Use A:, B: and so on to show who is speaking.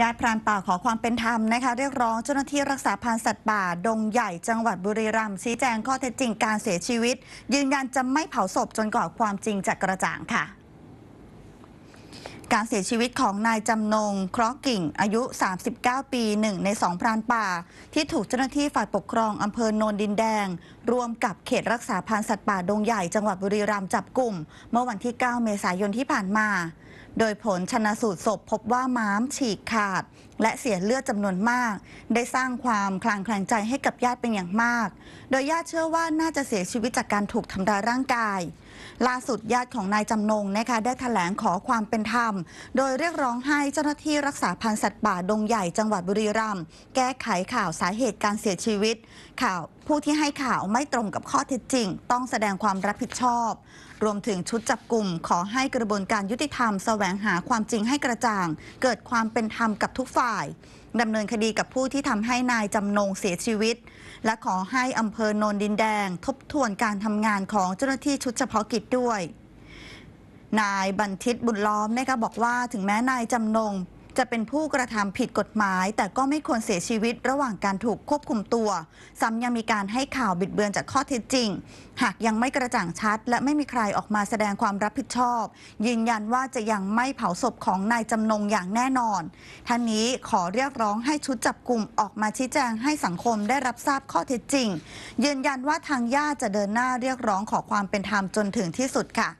A: ญาติพรานป่าขอความเป็นธรรมนะคะ เรียกร้องเจ้าหน้าที่รักษาพันธุ์สัตว์ป่า ดงใหญ่จังหวัดบุรีรัมย์ชี้แจงข้อเท็จจริงการเสียชีวิต ยืนยันจะไม่เผาศพจนกว่าความจริงจะกระจ่างค่ะ การเสียชีวิตของนายจำนงครอกิ่งอายุ 39 ปีหนึ่งในสองพรานป่า ที่ถูกเจ้าหน้าที่ฝ่ายปกครอง อำเภอโนนดินแดง รวมกับเขตรักษาพันธุ์สัตว์ป่า ดงใหญ่จังหวัดบุรีรัมย์จับกลุ่มเมื่อวันที่ 9 เมษายนที่ผ่านมาโดยผลชนะสูตรศพพบว่าม้าม ฉีกขาด และเสียเลือดจำนวนมาก ได้สร้างความคลางแคลงใจให้กับญาติเป็นอย่างมาก โดยญาติเชื่อว่าน่าจะเสียชีวิตจากการถูกทำร้ายร่างกายล่าสุดญาติของนายจำนงนะคะได้แถลงขอความเป็นธรรม โดยเรียกร้องให้เจ้าหน้าที่รักษาพันธุ์สัตว์ป่า ดงใหญ่จังหวัดบุรีรัมย์แก้ไขข่าวสาเหตุการเสียชีวิต ข่าวผู้ที่ให้ข่าวไม่ตรงกับข้อเท็จจริง ต้องแสดงความรับผิดชอบ รวมถึงชุดจับกลุ่ม ขอให้กระบวนการยุติธรรม แสวงหาความจริงให้กระจ่าง เกิดความเป็นธรรมกับทุกฝ่ายดำเนินคดีกับผู้ที่ทำให้นายจำนงเสียชีวิต และขอให้อำเภอโนนดินแดงทบทวนการทำงานของเจ้าหน้าที่ชุดเฉพาะกิจด้วย นายบันทิตบุญล้อมนะคะบอกว่าถึงแม้นายจำนงจะเป็นผู้กระทำผิดกฎหมาย แต่ก็ไม่ควรเสียชีวิตระหว่างการถูกควบคุมตัวซ้ำยังมีการให้ข่าวบิดเบือนจากข้อเท็จจริง หากยังไม่กระจ่างชัด และไม่มีใครออกมาแสดงความรับผิดชอบ ยืนยันว่าจะยังไม่เผาศพของนายจำนงอย่างแน่นอนท่านนี้ขอเรียกร้องให้ชุดจับกลุ่มออกมาชี้แจงให้สังคมได้รับทราบข้อเท็จจริงยืนยันว่าทางญาติจะเดินหน้าเรียกร้องขอความเป็นธรรมจนถึงที่สุดค่ะ